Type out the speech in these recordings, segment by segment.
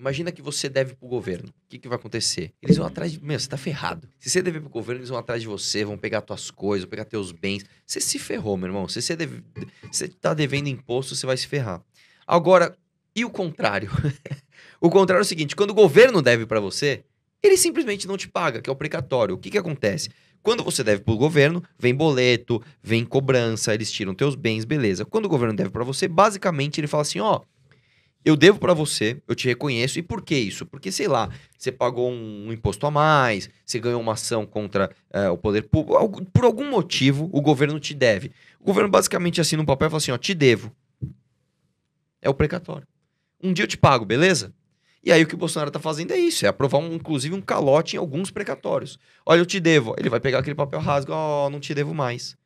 Imagina que você deve pro governo. O que, que vai acontecer? Eles vão atrás de. Meu, você tá ferrado. Se você dever pro governo, eles vão atrás de você, vão pegar tuas coisas, vão pegar teus bens. Você se ferrou, meu irmão. Se você, deve... você tá devendo imposto, você vai se ferrar. Agora, e o contrário? o contrário é o seguinte: quando o governo deve para você, ele simplesmente não te paga, que é o precatório. O que, que acontece? Quando você deve pro governo, vem boleto, vem cobrança, eles tiram teus bens, beleza. Quando o governo deve para você, basicamente ele fala assim: ó, oh, eu devo para você, eu te reconheço. E por que isso? Porque, sei lá, você pagou um imposto a mais, você ganhou uma ação contra é, o poder público. Por algum motivo, o governo te deve. O governo basicamente assina um papel e fala assim: ó, te devo. É o precatório. Um dia eu te pago, beleza? E aí o que o Bolsonaro está fazendo é isso, é aprovar um, inclusive um calote em alguns precatórios. Olha, eu te devo. Ele vai pegar aquele papel rasgo, ó, oh, não te devo mais.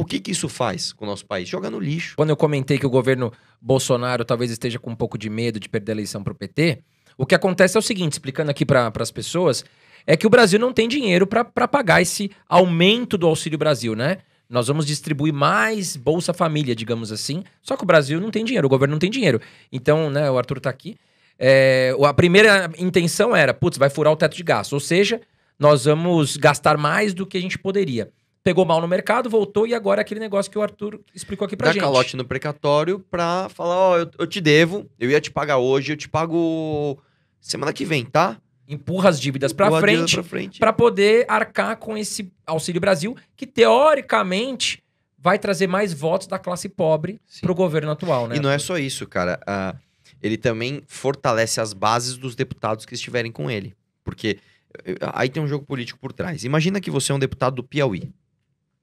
O que, que isso faz com o nosso país? Joga no lixo. Quando eu comentei que o governo Bolsonaro talvez esteja com um pouco de medo de perder a eleição para o PT, o que acontece é o seguinte, explicando aqui para as pessoas, é que o Brasil não tem dinheiro para pagar esse aumento do Auxílio Brasil, né? Nós vamos distribuir mais Bolsa Família, digamos assim. Só que o Brasil não tem dinheiro, o governo não tem dinheiro. Então, né, o Arthur está aqui. É, a primeira intenção era, putz, vai furar o teto de gasto. Ou seja, nós vamos gastar mais do que a gente poderia pegou mal no mercado, voltou e agora é aquele negócio que o Arthur explicou aqui pra Dá gente. calote no precatório pra falar, ó, oh, eu, eu, te devo, eu ia te pagar hoje, eu te pago semana que vem, tá? Empurra as dívidas Empurra pra frente pra, frente pra poder arcar com esse Auxílio Brasil, que teoricamente vai trazer mais votos da classe pobre Sim. pro governo atual, né? E não é só isso, cara. Uh, ele também fortalece as bases dos deputados que estiverem com ele. Porque eh, aí tem um jogo político por trás. Imagina que você é um deputado do Piauí.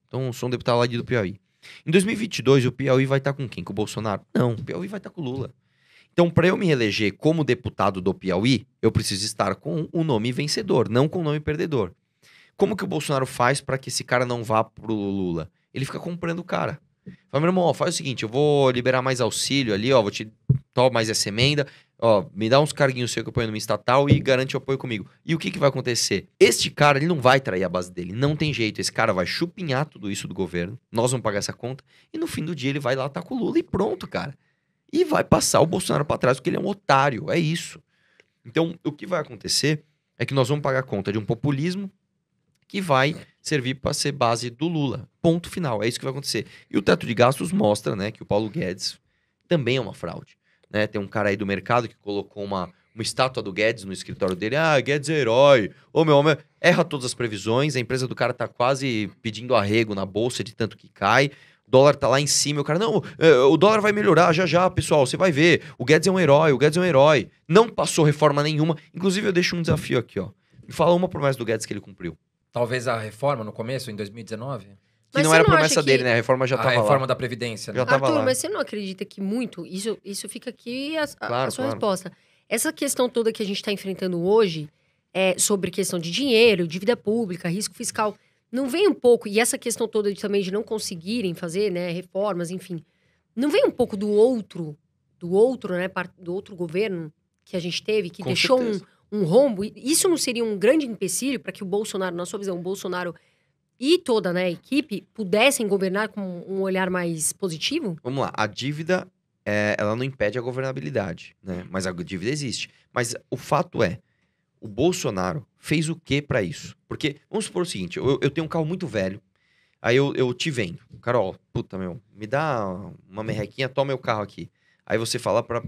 Então, sou um deputado tá lá do Piauí. Em 2022, o Piauí vai estar tá com quem? Com o Bolsonaro? Não, o Piauí vai estar tá com o Lula. Então, para eu me eleger como deputado do Piauí, eu preciso estar com o nome vencedor, não com o nome perdedor. Como que o Bolsonaro faz para que esse cara não vá pro Lula? Ele fica comprando o cara. Fala, meu irmão, ó, faz o seguinte, eu vou liberar mais auxílio ali, ó, vou te dar mais essa emenda, ó, me dá uns carguinhos seu que eu ponho numa estatal e garante o apoio comigo. E o que, que vai acontecer? Este cara, ele não vai trair a base dele, não tem jeito. Esse cara vai chupinhar tudo isso do governo, nós vamos pagar essa conta, e no fim do dia ele vai lá, tá com o Lula e pronto, cara. E vai passar o Bolsonaro para trás, porque ele é um otário, é isso. Então, o que vai acontecer é que nós vamos pagar a conta de um populismo que vai servir para ser base do Lula. Ponto final, é isso que vai acontecer. E o teto de gastos mostra, né, que o Paulo Guedes também é uma fraude né? Tem um cara aí do mercado que colocou uma, uma estátua do Guedes no escritório dele. Ah, Guedes é herói. Ô, meu homem, erra todas as previsões. A empresa do cara tá quase pedindo arrego na bolsa de tanto que cai. O dólar tá lá em cima. O cara, não, eh, o dólar vai melhorar já já, pessoal. Você vai ver. O Guedes é um herói, o Guedes é um herói. Não passou reforma nenhuma. Inclusive, eu deixo um desafio aqui, ó. Me fala uma promessa do Guedes que ele cumpriu. Talvez a reforma no começo, em 2019? Que mas não era não promessa dele, que... né? A reforma já estava lá. A reforma da Previdência. Né? Já Arthur, lá. mas você não acredita que muito... Isso, isso fica aqui a, a, claro, a sua claro. resposta. Essa questão toda que a gente está enfrentando hoje, é, sobre questão de dinheiro, dívida pública, risco fiscal, não vem um pouco... E essa questão toda de, também de não conseguirem fazer né, reformas, enfim. Não vem um pouco do outro, do outro, né? Do outro governo que a gente teve, que Com deixou um, um rombo? Isso não seria um grande empecilho para que o Bolsonaro, na sua visão, o Bolsonaro e toda né, a equipe pudessem governar com um olhar mais positivo? Vamos lá, a dívida é, ela não impede a governabilidade, né? Mas a dívida existe. Mas o fato é, o Bolsonaro fez o que para isso? Porque, vamos supor o seguinte, eu, eu tenho um carro muito velho, aí eu, eu te vendo. Carol, puta meu, me dá uma merrequinha, toma meu carro aqui. Aí você fala para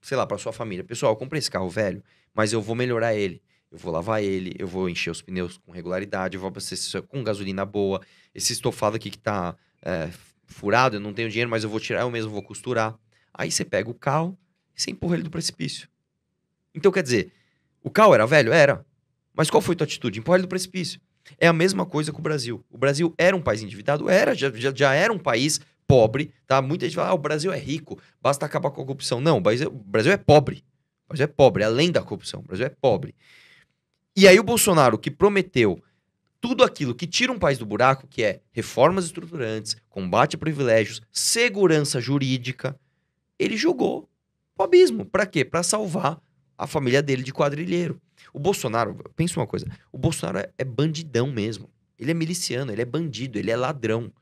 sei lá, para sua família, pessoal, eu comprei esse carro velho, mas eu vou melhorar ele. Eu vou lavar ele, eu vou encher os pneus com regularidade, eu vou abastecer com gasolina boa. Esse estofado aqui que tá é, furado, eu não tenho dinheiro, mas eu vou tirar, eu mesmo vou costurar. Aí você pega o carro e você empurra ele do precipício. Então, quer dizer, o carro era velho? Era. Mas qual foi tua atitude? Empurra ele do precipício. É a mesma coisa com o Brasil. O Brasil era um país endividado? Era, já, já, já era um país pobre, tá? Muita gente fala, ah, o Brasil é rico, basta acabar com a corrupção. Não, Brasil, o Brasil é pobre. O Brasil é pobre, além da corrupção, o Brasil é pobre. E aí o Bolsonaro, que prometeu tudo aquilo que tira um país do buraco, que é reformas estruturantes, combate a privilégios, segurança jurídica, ele jogou pro abismo. Para quê? Para salvar a família dele de quadrilheiro. O Bolsonaro, pensa uma coisa, o Bolsonaro é, é, bandidão mesmo. Ele é miliciano, ele é bandido, ele é ladrão.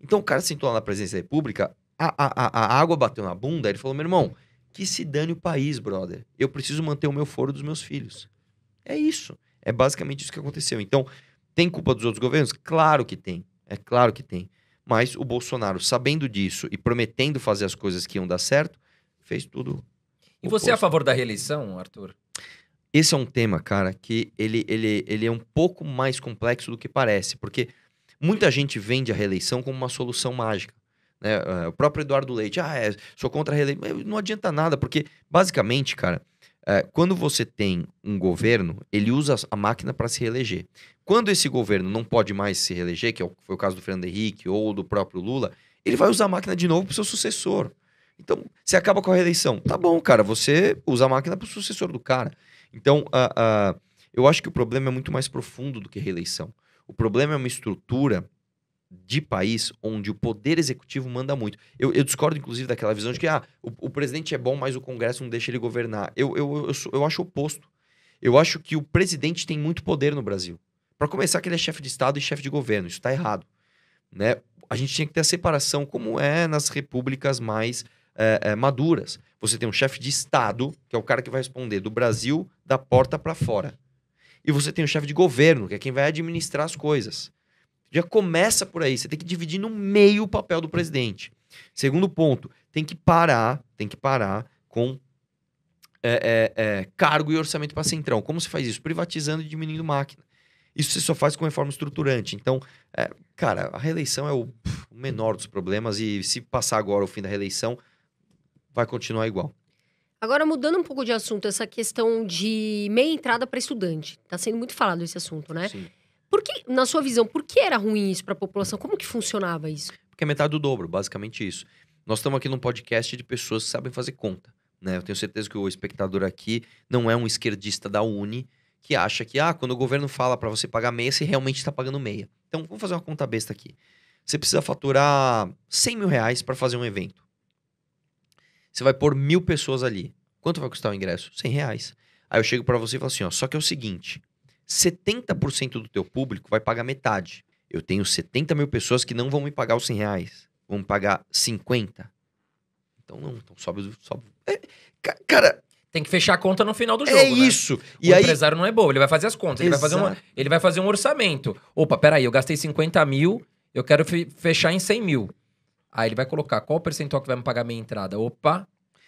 Então o cara sentou lá na presidência da república, a, a, a, a água bateu na bunda, ele falou, meu irmão, que se dane o país, brother. Eu preciso manter o meu foro dos meus filhos. É isso. É basicamente isso que aconteceu. Então, tem culpa dos outros governos? Claro que tem. É claro que tem. Mas o Bolsonaro, sabendo disso e prometendo fazer as coisas que iam dar certo, fez tudo. E você é a favor da reeleição, Arthur? Esse é um tema, cara, que ele, ele, ele é um pouco mais complexo do que parece, porque muita gente vende a reeleição como uma solução mágica. Né? Ah, o próprio Eduardo Leite, ah, é, sou contra a reeleição. Não adianta nada, porque basicamente, cara, eh, quando você tem um governo, ele usa a máquina para se reeleger. Quando esse governo não pode mais se reeleger, que é foi o caso do Fernando Henrique ou do próprio Lula, ele vai usar a máquina de novo para o seu sucessor. Então, você acaba com a reeleição. Tá bom, cara, você usa a máquina para o sucessor do cara. Então, uh, uh, eu acho que o problema é muito mais profundo do que reeleição. O problema é uma estrutura de país onde o poder executivo manda muito. Eu, eu discordo, inclusive, daquela visão de que ah, o, o, presidente é bom, mas o Congresso não deixa ele governar. Eu, eu, eu, sou, eu acho oposto. Eu acho que o presidente tem muito poder no Brasil. Para começar, que ele é chefe de Estado e chefe de governo. Isso está errado. Né? A gente tinha que ter a separação, como é nas repúblicas mais é, é, maduras. Você tem um chefe de Estado, que é o cara que vai responder do Brasil da porta para fora. E você tem o chefe de governo, que é quem vai administrar as coisas. Já começa por aí. Você tem que dividir no meio o papel do presidente. Segundo ponto, tem que parar, tem que parar com é, é, é, cargo e orçamento para centrão. Como se faz isso? Privatizando e diminuindo máquina. Isso você só faz com reforma estruturante. Então, é, cara, a reeleição é o, pff, o menor dos problemas e se passar agora o fim da reeleição, vai continuar igual. Agora, mudando um pouco de assunto, essa questão de meia entrada para estudante. Está sendo muito falado esse assunto, né? Sim. Na sua visão, por que era ruim isso para a população? Como que funcionava isso? Porque é metade do dobro, basicamente isso. Nós estamos aqui num podcast de pessoas que sabem fazer conta. Né? Eu tenho certeza que o espectador aqui não é um esquerdista da Uni que acha que, ah, quando o governo fala para você pagar meia, você realmente está pagando meia. Então, vamos fazer uma conta besta aqui. Você precisa faturar 100 mil reais para fazer um evento. Você vai pôr mil pessoas ali. Quanto vai custar o ingresso? 100 reais. Aí eu chego para você e falo assim, ó, só que é o seguinte, 70% do teu público vai pagar metade. Eu tenho 70 mil pessoas que não vão me pagar os 100 reais. Vão me pagar 50. Então não, então sobe, sobe. É, cara, tem que fechar a conta no final do é jogo. É isso. Né? E o aí... empresário não é bom ele vai fazer as contas. Ele vai fazer, uma, ele vai fazer, um orçamento. Opa, peraí, eu gastei 50 mil, eu quero fechar em 100 mil. Aí ele vai colocar qual percentual que vai me pagar minha entrada. Opa,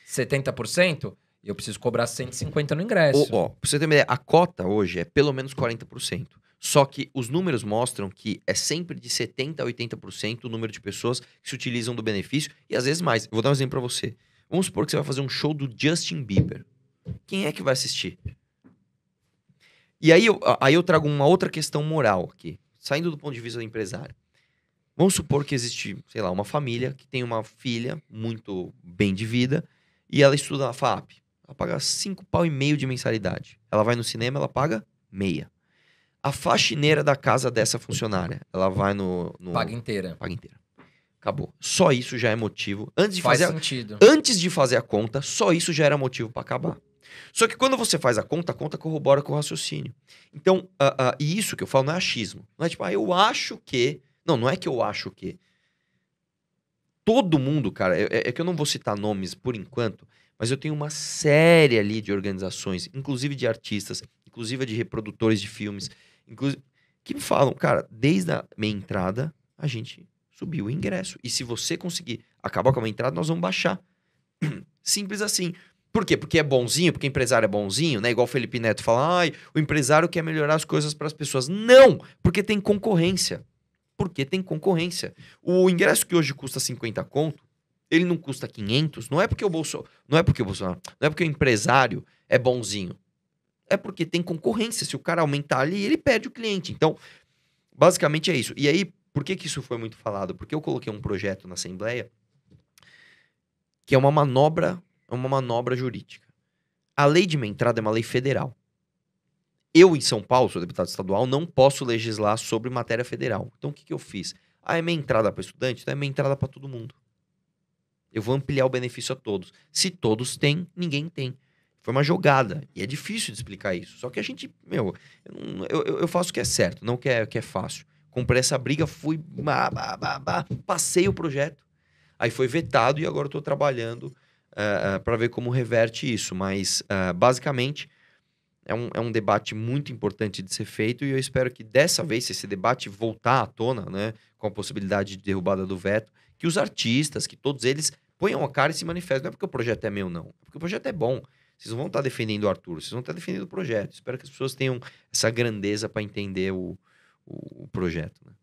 70%? eu preciso cobrar 150 no ingresso. Ó, pra você ter uma ideia, a cota hoje é pelo menos 40%. Só que os números mostram que é sempre de 70% a 80% o número de pessoas que se utilizam do benefício e às vezes mais. Eu vou dar um exemplo para você. Vamos supor que você vai fazer um show do Justin Bieber. Quem é que vai assistir? E aí eu, aí eu trago uma outra questão moral aqui, saindo do ponto de vista do empresário. Vamos supor que existe, sei lá, uma família que tem uma filha muito bem de vida e ela estuda na FAP. Ela paga cinco pau e meio de mensalidade. Ela vai no cinema, ela paga meia. A faxineira da casa dessa funcionária, ela vai no. no... Paga inteira. Paga inteira. Acabou. Só isso já é motivo. Antes de faz fazer sentido. A... Antes de fazer a conta, só isso já era motivo para acabar. Só que quando você faz a conta, a conta corrobora com o raciocínio. Então, uh, uh, e isso que eu falo não é achismo. Não é tipo, ah, eu acho que. Não, não é que eu acho que. Todo mundo, cara, é, é, é que eu não vou citar nomes por enquanto, mas eu tenho uma série ali de organizações, inclusive de artistas, inclusive de reprodutores de filmes, inclusive, que me falam, cara, desde a minha entrada, a gente subiu o ingresso. E se você conseguir acabar com a minha entrada, nós vamos baixar. Simples assim. Por quê? Porque é bonzinho, porque empresário é bonzinho, né? Igual o Felipe Neto fala, ai, o empresário quer melhorar as coisas para as pessoas. Não! Porque tem concorrência. Porque tem concorrência. O ingresso que hoje custa 50 conto, ele não custa 500, não é porque o Bolsonaro, não é porque o Bolsonaro, não é porque o empresário é bonzinho. É porque tem concorrência, se o cara aumentar ali, ele perde o cliente. Então, basicamente é isso. E aí, por que que isso foi muito falado? Porque eu coloquei um projeto na assembleia que é uma manobra, uma manobra jurídica. A lei de minha entrada é uma lei federal. Eu, em São Paulo, sou deputado estadual, não posso legislar sobre matéria federal. Então, o que, que eu fiz? Ah, é minha entrada para estudante? Então, é minha entrada para todo mundo. Eu vou ampliar o benefício a todos. Se todos têm, ninguém tem. Foi uma jogada. E é difícil de explicar isso. Só que a gente, meu, eu, eu, eu faço o que é certo, não o que é, o que é fácil. Comprei essa briga, fui, bah, bah, bah, passei o projeto. Aí foi vetado e agora eu tô trabalhando uh, ah, uh, ah, para ver como reverte isso. Mas, uh, basicamente, é um, é um debate muito importante de ser feito e eu espero que dessa vez, se esse debate voltar à tona, né, com a possibilidade de derrubada do veto, que os artistas, que todos eles Ponham a cara e se manifestem. Não é porque o projeto é meu, não. É porque o projeto é bom. Vocês não vão estar defendendo o Arthur, vocês vão estar defendendo o projeto. Espero que as pessoas tenham essa grandeza para entender o, o, o projeto. Né?